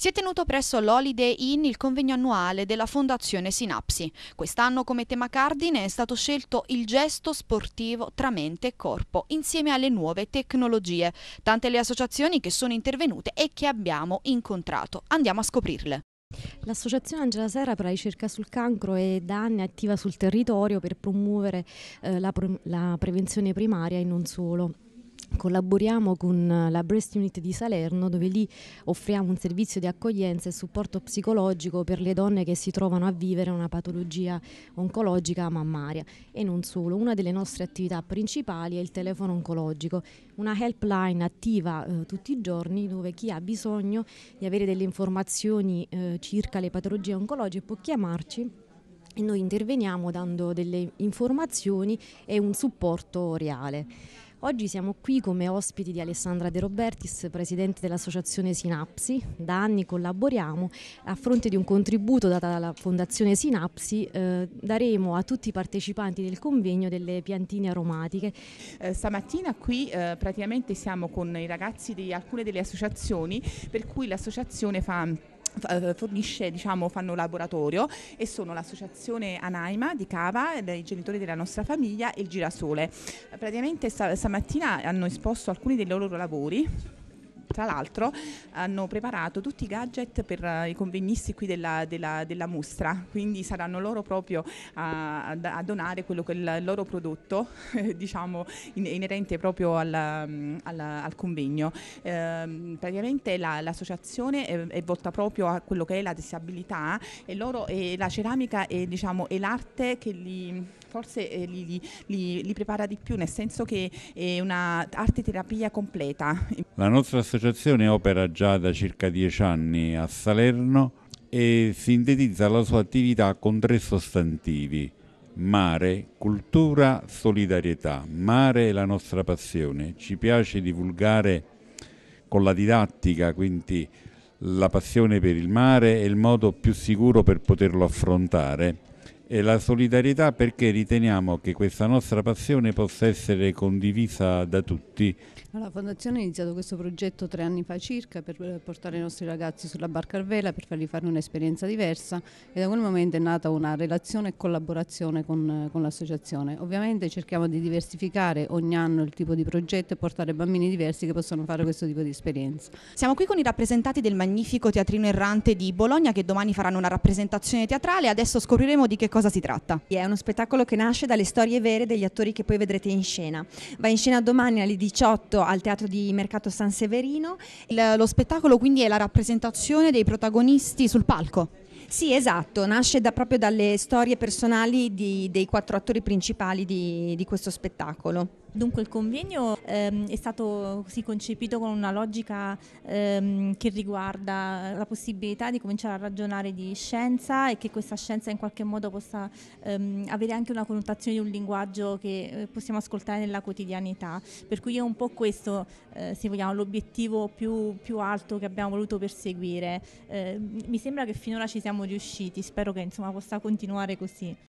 Si è tenuto presso l'Holiday Inn il convegno annuale della Fondazione Sinapsi. Quest'anno come tema cardine è stato scelto il gesto sportivo tra mente e corpo insieme alle nuove tecnologie. Tante le associazioni che sono intervenute e che abbiamo incontrato. Andiamo a scoprirle. L'associazione Angela Serra per la ricerca sul cancro è da anni attiva sul territorio per promuovere eh, la, la prevenzione primaria e non solo collaboriamo con eh, la Breast Unit di Salerno dove lì offriamo un servizio di accoglienza e supporto psicologico per le donne che si trovano a vivere una patologia oncologica mammaria e non solo. Una delle nostre attività principali è il telefono oncologico, una helpline attiva eh, tutti i giorni dove chi ha bisogno di avere delle informazioni eh, circa le patologie oncologiche può chiamarci e noi interveniamo dando delle informazioni e un supporto reale. Oggi siamo qui come ospiti di Alessandra De Robertis, presidente dell'associazione Sinapsi. Da anni collaboriamo. A fronte di un contributo dato dalla Fondazione Sinapsi eh, daremo a tutti i partecipanti del convegno delle piantine aromatiche. Eh, stamattina qui eh, praticamente siamo con i ragazzi di alcune delle associazioni per cui l'associazione fa eh, fornisce, diciamo, fanno laboratorio e sono l'associazione Anaima di Cava, i genitori della nostra famiglia e il Girasole. Praticamente stamattina hanno esposto alcuni dei loro lavori tra l'altro hanno preparato tutti i gadget per uh, i convegnisti qui della, della, della, mostra, quindi saranno loro proprio a, a donare quello che il loro prodotto, eh, diciamo, in, inerente proprio alla, mm, alla, al convegno. Eh, praticamente la, l'associazione è, è, volta proprio a quello che è la disabilità e, loro, e la ceramica è, diciamo, è l'arte che li forse eh, li, li, li, prepara di più, nel senso che è un'arte terapia completa. La nostra associazione opera già da circa dieci anni a Salerno e sintetizza la sua attività con tre sostantivi. Mare, cultura, solidarietà. Mare è la nostra passione, ci piace divulgare con la didattica, quindi la passione per il mare è il modo più sicuro per poterlo affrontare e la solidarietà perché riteniamo che questa nostra passione possa essere condivisa da tutti. La Fondazione ha iniziato questo progetto tre anni fa circa per eh, portare i nostri ragazzi sulla barca al vela, per fargli fare un'esperienza diversa e da quel momento è nata una relazione e collaborazione con, eh, con l'associazione. Ovviamente cerchiamo di diversificare ogni anno il tipo di progetto e portare bambini diversi che possono fare questo tipo di esperienza. Siamo qui con i rappresentanti del magnifico teatrino errante di Bologna che domani faranno una rappresentazione teatrale, adesso scopriremo di che cosa cosa si tratta. È uno spettacolo che nasce dalle storie vere degli attori che poi vedrete in scena. Va in scena domani alle 18 al Teatro di Mercato San Severino. lo spettacolo quindi è la rappresentazione dei protagonisti sul palco. Sì, esatto, nasce da, proprio dalle storie personali di, dei quattro attori principali di, di questo spettacolo. Dunque il convegno ehm, è stato così concepito con una logica ehm, che riguarda la possibilità di cominciare a ragionare di scienza e che questa scienza in qualche modo possa ehm, avere anche una connotazione di un linguaggio che eh, possiamo ascoltare nella quotidianità. Per cui è un po' questo, eh, se vogliamo, l'obiettivo più, più, alto che abbiamo voluto perseguire. Eh, mi sembra che finora ci siamo siamo riusciti, spero che insomma possa continuare così.